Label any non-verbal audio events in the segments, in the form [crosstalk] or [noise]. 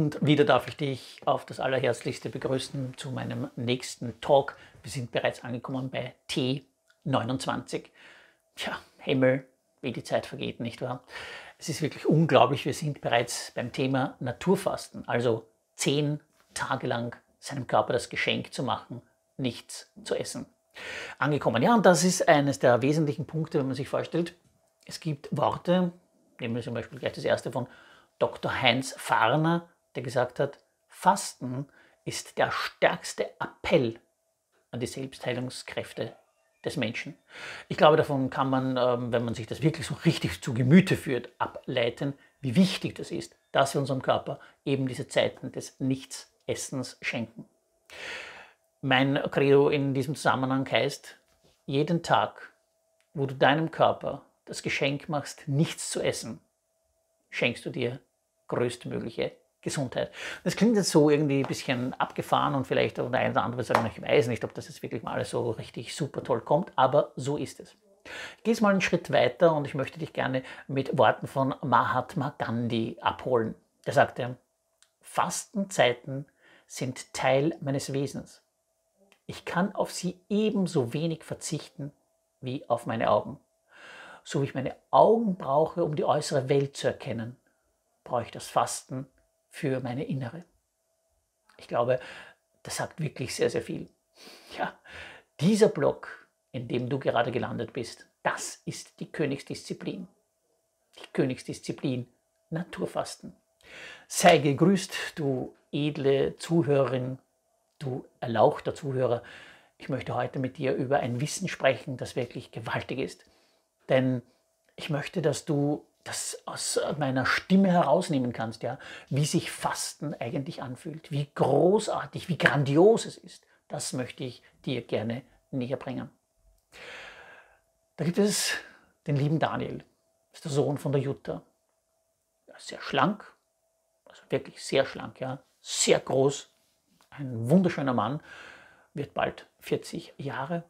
Und wieder darf ich dich auf das Allerherzlichste begrüßen zu meinem nächsten Talk. Wir sind bereits angekommen bei T29. Tja, Himmel, wie die Zeit vergeht, nicht wahr? Es ist wirklich unglaublich, wir sind bereits beim Thema Naturfasten, also zehn Tage lang seinem Körper das Geschenk zu machen, nichts zu essen. Angekommen. Ja, und das ist eines der wesentlichen Punkte, wenn man sich vorstellt, es gibt Worte, nehmen wir zum Beispiel gleich das erste von Dr. Heinz Farner, der gesagt hat, Fasten ist der stärkste Appell an die Selbstheilungskräfte des Menschen. Ich glaube, davon kann man, ähm, wenn man sich das wirklich so richtig zu Gemüte führt, ableiten, wie wichtig das ist, dass wir unserem Körper eben diese Zeiten des Nichtsessens schenken. Mein Credo in diesem Zusammenhang heißt, jeden Tag, wo du deinem Körper das Geschenk machst, nichts zu essen, schenkst du dir größtmögliche Gesundheit. Das klingt jetzt so irgendwie ein bisschen abgefahren und vielleicht der eine oder andere wird sagen, ich weiß nicht, ob das jetzt wirklich mal alles so richtig super toll kommt, aber so ist es. Ich gehe jetzt mal einen Schritt weiter und ich möchte dich gerne mit Worten von Mahatma Gandhi abholen. Der sagte, Fastenzeiten sind Teil meines Wesens. Ich kann auf sie ebenso wenig verzichten wie auf meine Augen. So wie ich meine Augen brauche, um die äußere Welt zu erkennen, brauche ich das Fasten, für meine Innere. Ich glaube, das sagt wirklich sehr, sehr viel. Ja, dieser Block, in dem du gerade gelandet bist, das ist die Königsdisziplin. Die Königsdisziplin Naturfasten. Sei gegrüßt, du edle Zuhörerin, du erlauchter Zuhörer. Ich möchte heute mit dir über ein Wissen sprechen, das wirklich gewaltig ist. Denn ich möchte, dass du das aus äh, meiner Stimme herausnehmen kannst, ja, wie sich Fasten eigentlich anfühlt, wie großartig, wie grandios es ist. Das möchte ich dir gerne näher bringen. Da gibt es den lieben Daniel, ist der Sohn von der Jutta. Er ist sehr schlank, also wirklich sehr schlank, ja, sehr groß, ein wunderschöner Mann, wird bald 40 Jahre,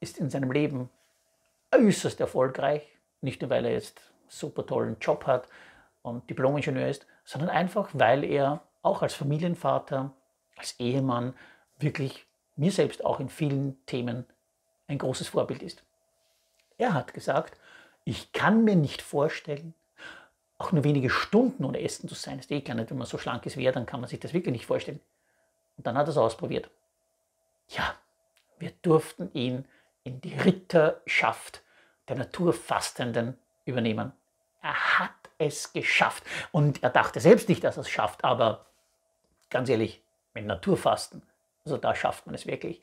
ist in seinem Leben äußerst erfolgreich, nicht nur weil er jetzt super tollen Job hat und Diplomingenieur ist, sondern einfach, weil er auch als Familienvater, als Ehemann wirklich mir selbst auch in vielen Themen ein großes Vorbild ist. Er hat gesagt, ich kann mir nicht vorstellen, auch nur wenige Stunden ohne Essen zu sein. Das ist eh klar, nicht, wenn man so schlank ist wie er, dann kann man sich das wirklich nicht vorstellen. Und dann hat er es ausprobiert. Ja, wir durften ihn in die Ritterschaft der naturfastenden übernehmen. Er hat es geschafft. Und er dachte selbst nicht, dass er es schafft, aber ganz ehrlich, mit Naturfasten, also da schafft man es wirklich.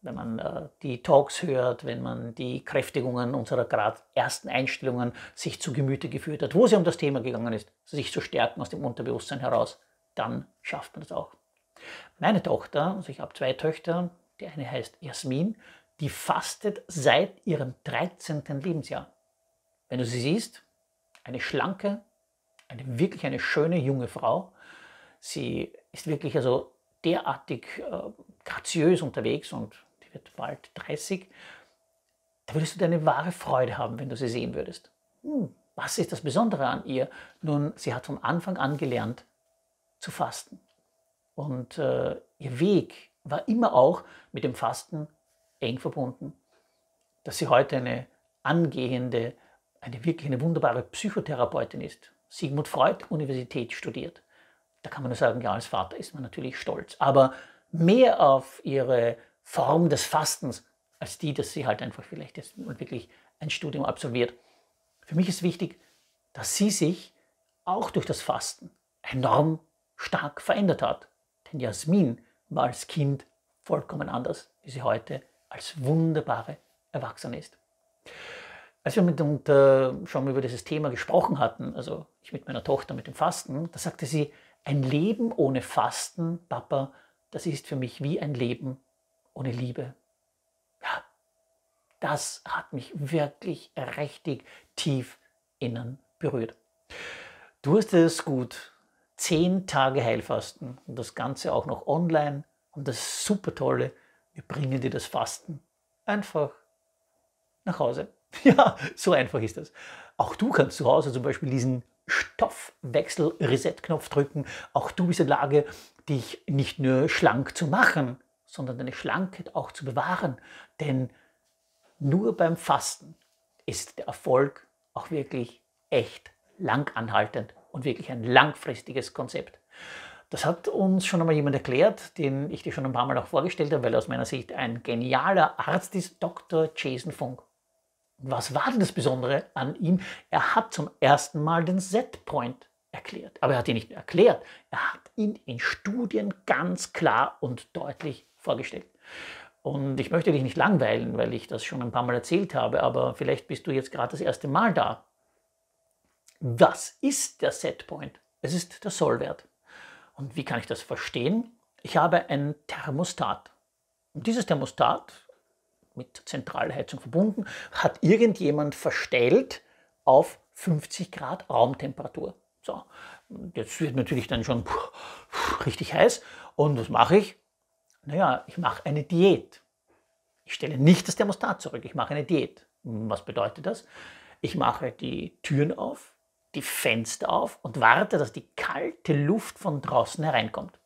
Wenn man äh, die Talks hört, wenn man die Kräftigungen unserer gerade ersten Einstellungen sich zu Gemüte geführt hat, wo sie um das Thema gegangen ist, sich zu stärken aus dem Unterbewusstsein heraus, dann schafft man es auch. Meine Tochter, also ich habe zwei Töchter, die eine heißt Jasmin, die fastet seit ihrem 13. Lebensjahr wenn du sie siehst, eine schlanke, eine, wirklich eine schöne junge Frau. Sie ist wirklich also derartig äh, graziös unterwegs und die wird bald 30. Da würdest du deine wahre Freude haben, wenn du sie sehen würdest. Hm, was ist das Besondere an ihr? Nun, sie hat von Anfang an gelernt zu fasten. Und äh, ihr Weg war immer auch mit dem Fasten eng verbunden. Dass sie heute eine angehende eine wirklich eine wunderbare Psychotherapeutin ist, Sigmund Freud Universität studiert, da kann man nur sagen, ja, als Vater ist man natürlich stolz, aber mehr auf ihre Form des Fastens als die, dass sie halt einfach vielleicht jetzt wirklich ein Studium absolviert. Für mich ist wichtig, dass sie sich auch durch das Fasten enorm stark verändert hat. Denn Jasmin war als Kind vollkommen anders, wie sie heute als wunderbare Erwachsene ist als wir mit mitunter schon mal über dieses Thema gesprochen hatten, also ich mit meiner Tochter mit dem Fasten, da sagte sie, ein Leben ohne Fasten, Papa, das ist für mich wie ein Leben ohne Liebe. Ja, das hat mich wirklich richtig tief innen berührt. Du hast es gut. Zehn Tage Heilfasten und das Ganze auch noch online. Und das super Tolle, wir bringen dir das Fasten einfach nach Hause. [laughs] Ja, so einfach ist das. Auch du kannst zu Hause zum Beispiel diesen Stoffwechsel-Reset-Knopf drücken. Auch du bist in der Lage, dich nicht nur schlank zu machen, sondern deine Schlankheit auch zu bewahren. Denn nur beim Fasten ist der Erfolg auch wirklich echt langanhaltend und wirklich ein langfristiges Konzept. Das hat uns schon einmal jemand erklärt, den ich dir schon ein paar Mal auch vorgestellt habe, weil er aus meiner Sicht ein genialer Arzt ist, Dr. Jason Funk. Was war denn das Besondere an ihm? Er hat zum ersten Mal den Setpoint erklärt. Aber er hat ihn nicht erklärt, er hat ihn in Studien ganz klar und deutlich vorgestellt. Und ich möchte dich nicht langweilen, weil ich das schon ein paar Mal erzählt habe, aber vielleicht bist du jetzt gerade das erste Mal da. Was ist der Setpoint? Es ist der Sollwert. Und wie kann ich das verstehen? Ich habe ein Thermostat. Und dieses Thermostat mit Zentralheizung verbunden, hat irgendjemand verstellt auf 50 Grad Raumtemperatur. So, jetzt wird natürlich dann schon richtig heiß. Und was mache ich? Naja, ich mache eine Diät. Ich stelle nicht das Thermostat zurück, ich mache eine Diät. Was bedeutet das? Ich mache die Türen auf, die Fenster auf und warte, dass die kalte Luft von draußen hereinkommt.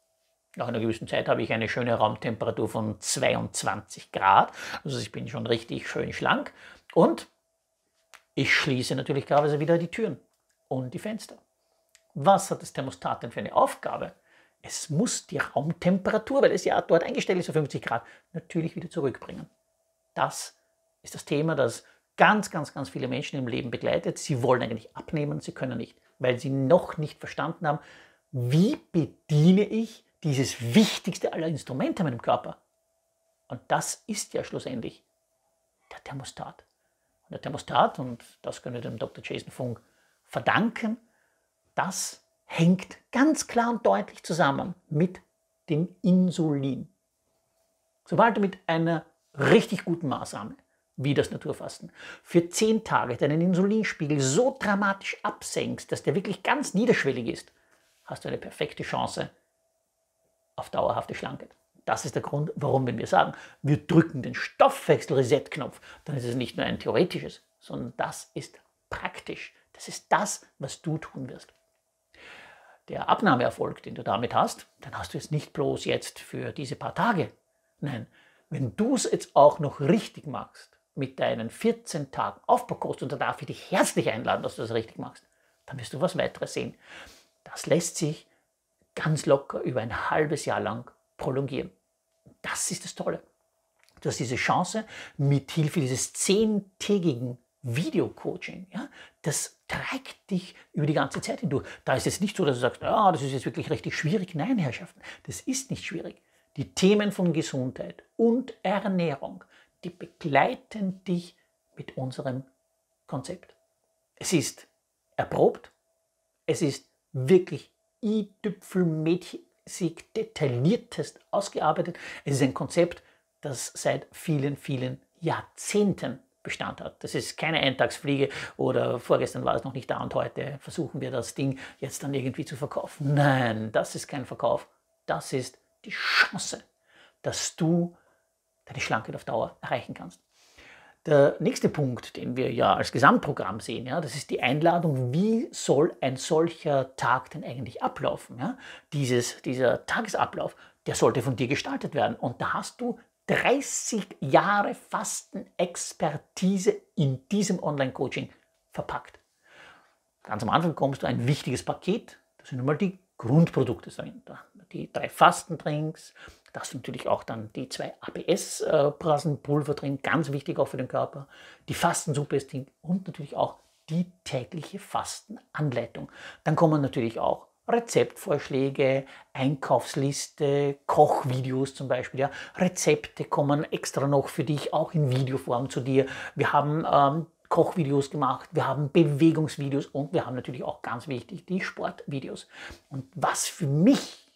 Nach einer gewissen Zeit habe ich eine schöne Raumtemperatur von 22 Grad. Also ich bin schon richtig schön schlank. Und ich schließe natürlich gerade wieder die Türen und die Fenster. Was hat das Thermostat denn für eine Aufgabe? Es muss die Raumtemperatur, weil es ja dort eingestellt ist auf 50 Grad, natürlich wieder zurückbringen. Das ist das Thema, das ganz, ganz, ganz viele Menschen im Leben begleitet. Sie wollen eigentlich abnehmen, sie können nicht, weil sie noch nicht verstanden haben, wie bediene ich dieses wichtigste aller Instrumente in meinem Körper. Und das ist ja schlussendlich der Thermostat. Und der Thermostat, und das können wir dem Dr. Jason Funk verdanken, das hängt ganz klar und deutlich zusammen mit dem Insulin. Sobald du mit einer richtig guten Maßnahme, wie das Naturfasten, für 10 Tage deinen Insulinspiegel so dramatisch absenkst, dass der wirklich ganz niederschwellig ist, hast du eine perfekte Chance, auf dauerhafte Schlankheit. Das ist der Grund, warum, wenn wir sagen, wir drücken den Stoffwechsel-Reset-Knopf, dann ist es nicht nur ein theoretisches, sondern das ist praktisch. Das ist das, was du tun wirst. Der Abnahmeerfolg, den du damit hast, dann hast du es nicht bloß jetzt für diese paar Tage. Nein, wenn du es jetzt auch noch richtig machst, mit deinen 14 Tagen Aufbaukost, und da darf ich dich herzlich einladen, dass du das richtig machst, dann wirst du was weiteres sehen. Das lässt sich ganz locker über ein halbes Jahr lang prolongieren. Das ist das Tolle. Du hast diese Chance mit Hilfe dieses zehntägigen Video-Coaching. Ja, das trägt dich über die ganze Zeit hindurch. Da ist es nicht so, dass du sagst, ja, das ist jetzt wirklich richtig schwierig. Nein, Herrschaften, das ist nicht schwierig. Die Themen von Gesundheit und Ernährung, die begleiten dich mit unserem Konzept. Es ist erprobt, es ist wirklich i-Tüpfelmäßig detailliertest ausgearbeitet. Es ist ein Konzept, das seit vielen, vielen Jahrzehnten Bestand hat. Das ist keine Eintagspflege oder vorgestern war es noch nicht da und heute versuchen wir das Ding jetzt dann irgendwie zu verkaufen. Nein, das ist kein Verkauf, das ist die Chance, dass du deine Schlankheit auf Dauer erreichen kannst. Der nächste Punkt, den wir ja als Gesamtprogramm sehen, ja, das ist die Einladung, wie soll ein solcher Tag denn eigentlich ablaufen? Ja? Dieses, dieser Tagesablauf, der sollte von dir gestaltet werden. Und da hast du 30 Jahre Fastenexpertise in diesem Online-Coaching verpackt. Ganz am Anfang kommst du ein wichtiges Paket, das sind nun mal die Grundprodukte Die drei Fastendrinks, da sind natürlich auch dann die zwei ABS-Brassen, Pulver drin, ganz wichtig auch für den Körper. Die Fastensuppe ist drin und natürlich auch die tägliche Fastenanleitung. Dann kommen natürlich auch Rezeptvorschläge, Einkaufsliste, Kochvideos zum Beispiel. Ja. Rezepte kommen extra noch für dich, auch in Videoform zu dir. Wir haben ähm, Kochvideos gemacht, wir haben Bewegungsvideos und wir haben natürlich auch ganz wichtig die Sportvideos. Und was für mich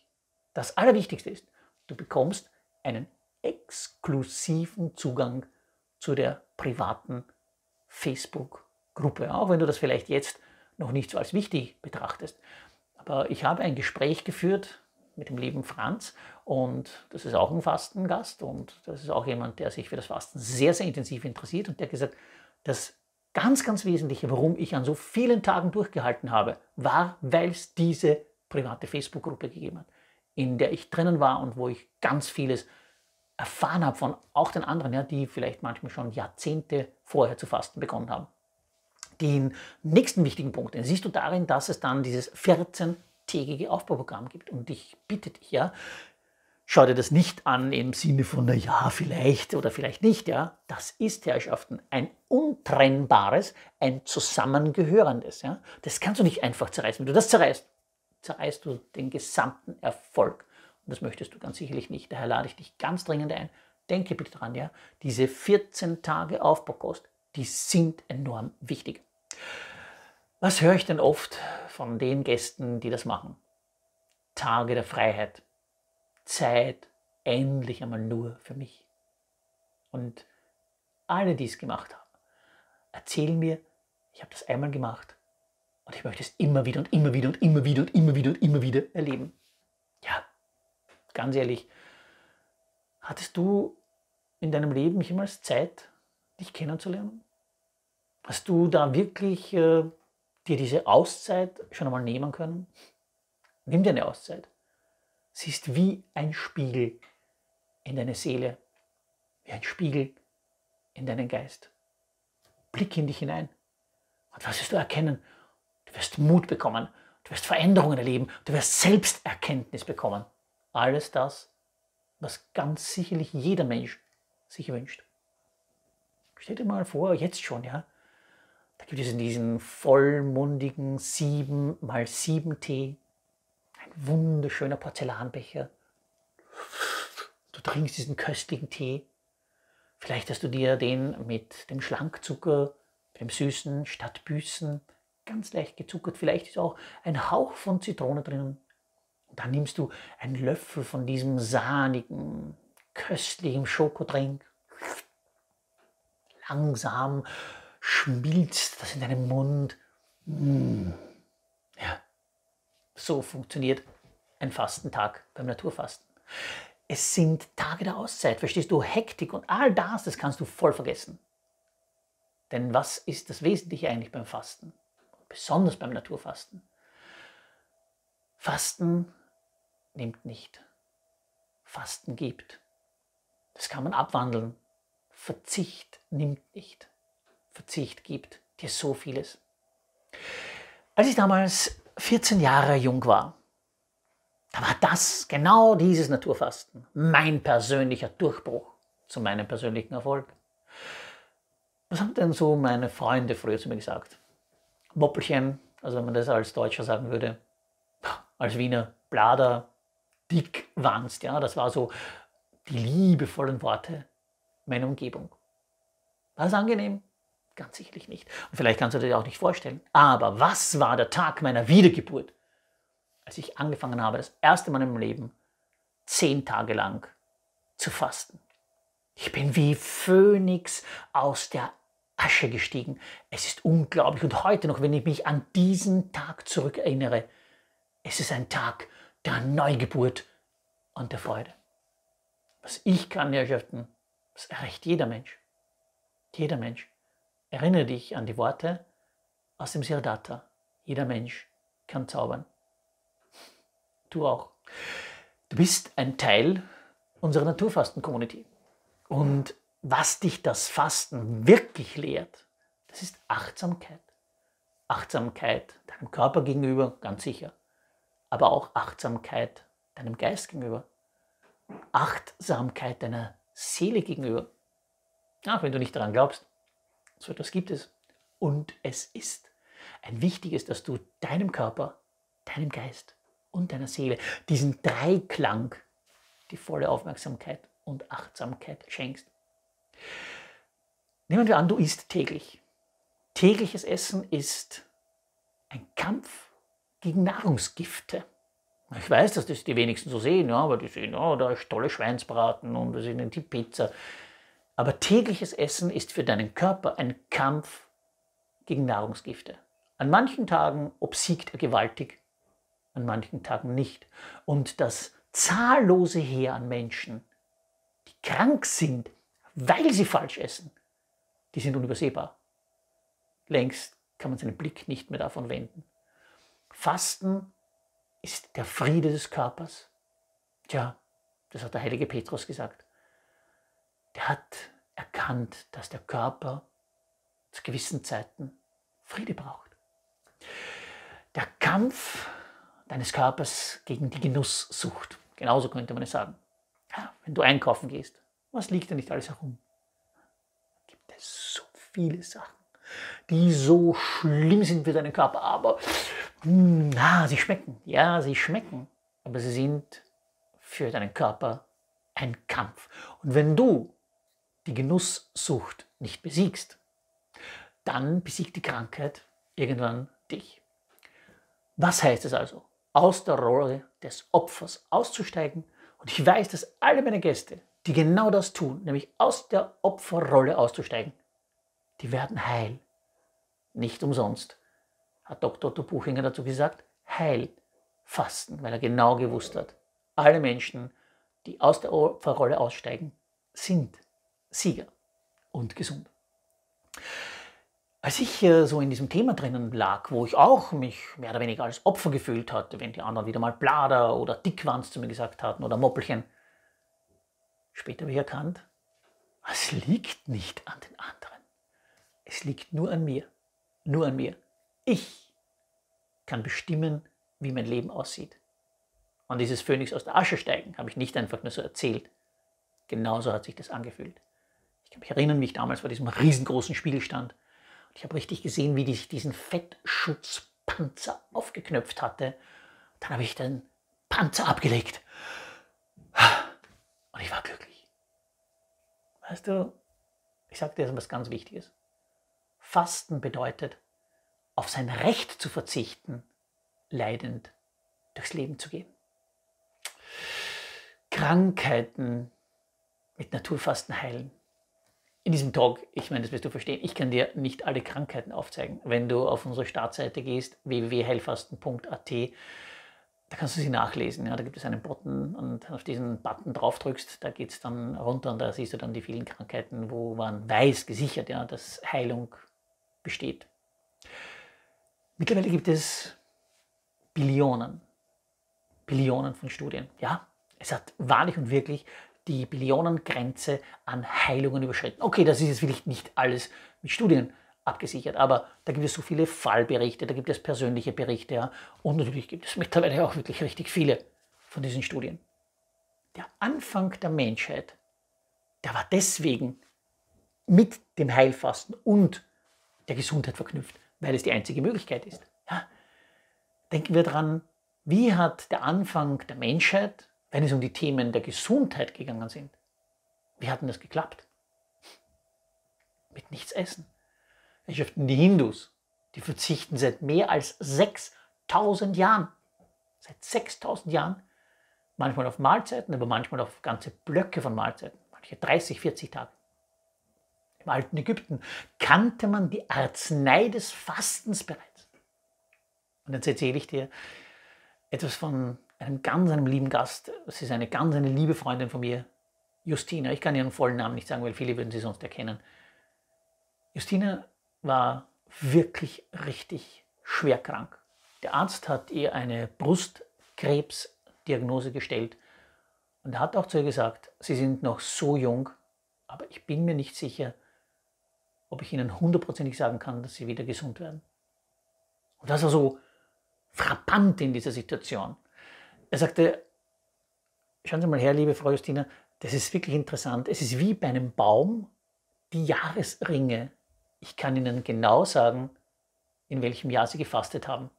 das Allerwichtigste ist, Du bekommst einen exklusiven Zugang zu der privaten Facebook-Gruppe, auch wenn du das vielleicht jetzt noch nicht so als wichtig betrachtest. Aber ich habe ein Gespräch geführt mit dem lieben Franz und das ist auch ein Fastengast und das ist auch jemand, der sich für das Fasten sehr, sehr intensiv interessiert und der hat gesagt, das ganz, ganz Wesentliche, warum ich an so vielen Tagen durchgehalten habe, war, weil es diese private Facebook-Gruppe gegeben hat in der ich drinnen war und wo ich ganz vieles erfahren habe von auch den anderen, ja, die vielleicht manchmal schon Jahrzehnte vorher zu fasten begonnen haben. Den nächsten wichtigen Punkt, den siehst du darin, dass es dann dieses 14-tägige Aufbauprogramm gibt. Und ich bitte dich, ja, schau dir das nicht an im Sinne von, na ja, vielleicht oder vielleicht nicht, ja. Das ist, Herrschaften, ein untrennbares, ein zusammengehörendes, ja. Das kannst du nicht einfach zerreißen. Wenn du das zerreißt, zerreißt du den gesamten Erfolg. Und das möchtest du ganz sicherlich nicht. Daher lade ich dich ganz dringend ein. Denke bitte dran, ja, diese 14 Tage Aufbaukost, die sind enorm wichtig. Was höre ich denn oft von den Gästen, die das machen? Tage der Freiheit. Zeit endlich einmal nur für mich. Und alle, die es gemacht haben, erzählen mir, ich habe das einmal gemacht und ich möchte es immer wieder und immer wieder und immer wieder und immer wieder und immer wieder erleben. Ja, ganz ehrlich, hattest du in deinem Leben jemals Zeit, dich kennenzulernen? Hast du da wirklich äh, dir diese Auszeit schon einmal nehmen können? Nimm dir eine Auszeit. Sie ist wie ein Spiegel in deine Seele, wie ein Spiegel in deinen Geist. Blick in dich hinein. Und was wirst du erkennen? Du wirst Mut bekommen. Du wirst Veränderungen erleben. Du wirst Selbsterkenntnis bekommen. Alles das, was ganz sicherlich jeder Mensch sich wünscht. Stell dir mal vor, jetzt schon, ja. Da gibt es in diesem vollmundigen 7 x 7 Tee ein wunderschöner Porzellanbecher. Du trinkst diesen köstlichen Tee. Vielleicht hast du dir den mit dem Schlankzucker, mit dem süßen statt Büßen ganz leicht gezuckert, vielleicht ist auch ein Hauch von Zitrone drinnen. Und dann nimmst du einen Löffel von diesem sahnigen, köstlichen Schokotrink. Langsam schmilzt das in deinem Mund. Mmh. Ja, so funktioniert ein Fastentag beim Naturfasten. Es sind Tage der Auszeit, verstehst du? Hektik und all das, das kannst du voll vergessen. Denn was ist das Wesentliche eigentlich beim Fasten? besonders beim Naturfasten. Fasten nimmt nicht. Fasten gibt. Das kann man abwandeln. Verzicht nimmt nicht. Verzicht gibt dir so vieles. Als ich damals 14 Jahre jung war, da war das, genau dieses Naturfasten, mein persönlicher Durchbruch zu meinem persönlichen Erfolg. Was haben denn so meine Freunde früher zu mir gesagt? Moppelchen, also wenn man das als Deutscher sagen würde, als Wiener Blader, Dickwanst, ja, das war so die liebevollen Worte meiner Umgebung. War es angenehm? Ganz sicherlich nicht. Und vielleicht kannst du dir auch nicht vorstellen. Aber was war der Tag meiner Wiedergeburt, als ich angefangen habe, das erste Mal im Leben zehn Tage lang zu fasten? Ich bin wie Phönix aus der Asche gestiegen. Es ist unglaublich. Und heute noch, wenn ich mich an diesen Tag zurückerinnere, es ist ein Tag der Neugeburt und der Freude. Was ich kann, Herrschaften, das erreicht jeder Mensch. Jeder Mensch. Erinnere dich an die Worte aus dem Sirdata. Jeder Mensch kann zaubern. Du auch. Du bist ein Teil unserer Naturfasten-Community. Und was dich das Fasten wirklich lehrt, das ist Achtsamkeit. Achtsamkeit deinem Körper gegenüber, ganz sicher, aber auch Achtsamkeit deinem Geist gegenüber, Achtsamkeit deiner Seele gegenüber. Auch wenn du nicht daran glaubst, so etwas gibt es. Und es ist. Ein wichtiges, dass du deinem Körper, deinem Geist und deiner Seele diesen Dreiklang, die volle Aufmerksamkeit und Achtsamkeit schenkst. Nehmen wir an, du isst täglich. Tägliches Essen ist ein Kampf gegen Nahrungsgifte. Ich weiß, dass das die wenigsten so sehen, ja, aber die sehen, oh, da ist tolle Schweinsbraten und wir sehen die Pizza. Aber tägliches Essen ist für deinen Körper ein Kampf gegen Nahrungsgifte. An manchen Tagen obsiegt er gewaltig, an manchen Tagen nicht. Und das zahllose Heer an Menschen, die krank sind weil sie falsch essen, die sind unübersehbar. Längst kann man seinen Blick nicht mehr davon wenden. Fasten ist der Friede des Körpers. Tja, das hat der heilige Petrus gesagt. Der hat erkannt, dass der Körper zu gewissen Zeiten Friede braucht. Der Kampf deines Körpers gegen die Genusssucht. Genauso könnte man es sagen. Ja, ah, wenn du einkaufen gehst, was liegt da nicht alles herum? Gibt es so viele Sachen, die so schlimm sind für deinen Körper, aber hm, na, sie schmecken. Ja, sie schmecken, aber sie sind für deinen Körper ein Kampf. Und wenn du die Genusssucht nicht besiegst, dann besiegt die Krankheit irgendwann dich. Was heißt es also, aus der Rolle des Opfers auszusteigen? Und ich weiß, dass alle meine Gäste die genau das tun, nämlich aus der Opferrolle auszusteigen, die werden heil. Nicht umsonst hat Dr. Otto Buchinger dazu gesagt, heil fasten, weil er genau gewusst hat, alle Menschen, die aus der Opferrolle aussteigen, sind Sieger und gesund. Als ich äh, so in diesem Thema drinnen lag, wo ich auch mich mehr oder weniger als Opfer gefühlt hatte, wenn die anderen wieder mal Blader oder Dickwanz zu mir gesagt hatten oder Moppelchen, Später habe ich erkannt, es liegt nicht an den anderen. Es liegt nur an mir. Nur an mir. Ich kann bestimmen, wie mein Leben aussieht. Und dieses Phönix aus der Asche steigen habe ich nicht einfach nur so erzählt. Genauso hat sich das angefühlt. Ich kann mich erinnern, wie ich damals vor diesem riesengroßen Spiegel stand. Und ich habe richtig gesehen, wie ich diesen Fettschutzpanzer aufgeknöpft hatte. Dann habe ich den Panzer abgelegt Weißt du, ich sage dir jetzt was ganz Wichtiges. Fasten bedeutet, auf sein Recht zu verzichten, leidend durchs Leben zu gehen. Krankheiten mit Naturfasten heilen. In diesem Talk, ich meine, das wirst du verstehen, ich kann dir nicht alle Krankheiten aufzeigen. Wenn du auf unsere Startseite gehst, www.heilfasten.at, da kannst du sie nachlesen. Ja. Da gibt es einen Button und auf diesen Button drauf drückst, da geht es dann runter und da siehst du dann die vielen Krankheiten, wo man weiß, gesichert, ja, dass Heilung besteht. Mittlerweile gibt es Billionen, Billionen von Studien. Ja, es hat wahrlich und wirklich die Billionengrenze an Heilungen überschritten. Okay, das ist jetzt wirklich nicht alles mit Studien abgesichert. Aber da gibt es so viele Fallberichte, da gibt es persönliche Berichte ja. und natürlich gibt es mittlerweile auch wirklich richtig viele von diesen Studien. Der Anfang der Menschheit, der war deswegen mit dem Heilfasten und der Gesundheit verknüpft, weil es die einzige Möglichkeit ist. Ja. Denken wir dran, wie hat der Anfang der Menschheit, wenn es um die Themen der Gesundheit gegangen sind, wie hat denn das geklappt? Mit nichts essen. Herrschaften, die Hindus, die verzichten seit mehr als 6000 Jahren, seit 6000 Jahren, manchmal auf Mahlzeiten, aber manchmal auf ganze Blöcke von Mahlzeiten, manche 30, 40 Tage. Im alten Ägypten kannte man die Arznei des Fastens bereits. Und jetzt erzähle ich dir etwas von einem ganz, einem lieben Gast. Es ist eine ganz, eine liebe Freundin von mir, Justina. Ich kann ihren vollen Namen nicht sagen, weil viele würden sie sonst erkennen. Justina war wirklich richtig schwer krank. Der Arzt hat ihr eine Brustkrebsdiagnose gestellt und hat auch zu ihr gesagt, Sie sind noch so jung, aber ich bin mir nicht sicher, ob ich Ihnen hundertprozentig sagen kann, dass Sie wieder gesund werden. Und das war so frappant in dieser Situation. Er sagte, schauen Sie mal her, liebe Frau Justina, das ist wirklich interessant. Es ist wie bei einem Baum, die Jahresringe ich kann Ihnen genau sagen, in welchem Jahr Sie gefastet haben.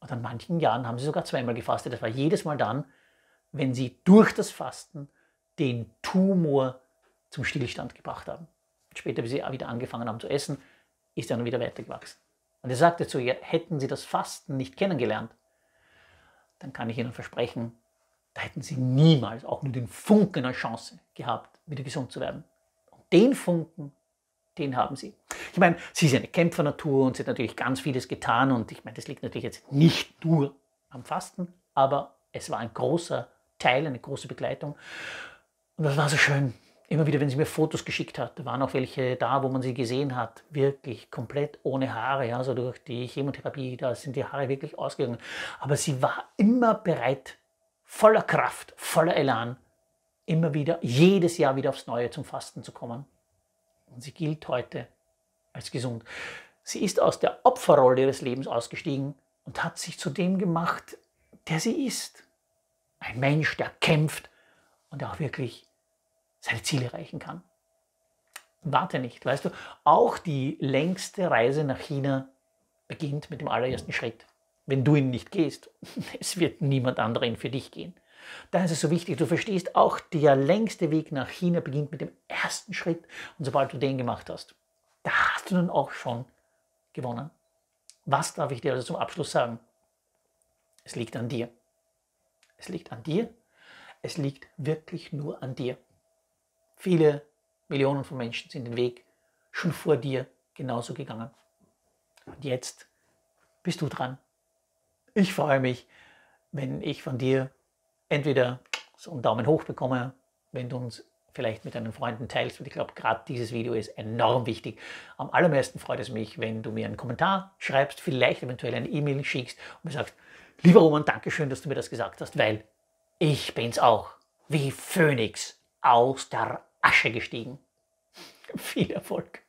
Und an manchen Jahren haben Sie sogar zweimal gefastet. Das war jedes Mal dann, wenn Sie durch das Fasten den Tumor zum Stillstand gebracht haben. Später, wie Sie wieder angefangen haben zu essen, ist er dann wieder weitergewachsen. Und er sagte zu ihr, hätten Sie das Fasten nicht kennengelernt, dann kann ich Ihnen versprechen, da hätten Sie niemals auch nur den Funken einer Chance gehabt, wieder gesund zu werden. Und den Funken den haben sie. Ich meine, sie ist eine Kämpfernatur und sie hat natürlich ganz vieles getan und ich meine, das liegt natürlich jetzt nicht nur am Fasten, aber es war ein großer Teil, eine große Begleitung. Und das war so schön. Immer wieder, wenn sie mir Fotos geschickt hat, waren auch welche da, wo man sie gesehen hat, wirklich komplett ohne Haare. Ja, so durch die Chemotherapie, da sind die Haare wirklich ausgegangen. Aber sie war immer bereit, voller Kraft, voller Elan, immer wieder, jedes Jahr wieder aufs Neue zum Fasten zu kommen und sie gilt heute als gesund. Sie ist aus der Opferrolle ihres Lebens ausgestiegen und hat sich zu dem gemacht, der sie ist. Ein Mensch, der kämpft und auch wirklich seine Ziele erreichen kann. Warte nicht, weißt du, auch die längste Reise nach China beginnt mit dem allerersten Schritt. Wenn du ihn nicht gehst, [laughs] es wird niemand anderer ihn für dich gehen. Da ist es so wichtig, du verstehst auch, der längste Weg nach China beginnt mit dem ersten Schritt und sobald du den gemacht hast, da hast du dann auch schon gewonnen. Was darf ich dir also zum Abschluss sagen? Es liegt an dir. Es liegt an dir. Es liegt wirklich nur an dir. Viele Millionen von Menschen sind den Weg schon vor dir genauso gegangen. Und jetzt bist du dran. Ich freue mich, wenn ich von dir entweder so einen Daumen hoch bekomme, wenn du uns vielleicht mit deinen Freunden teilst, Und ich glaube, gerade dieses Video ist enorm wichtig. Am allermeisten freut es mich, wenn du mir einen Kommentar schreibst, vielleicht eventuell eine E-Mail schickst und mir sagst, lieber Roman, danke schön, dass du mir das gesagt hast, weil ich bin's auch, wie Phönix aus der Asche gestiegen. [laughs] Viel Erfolg!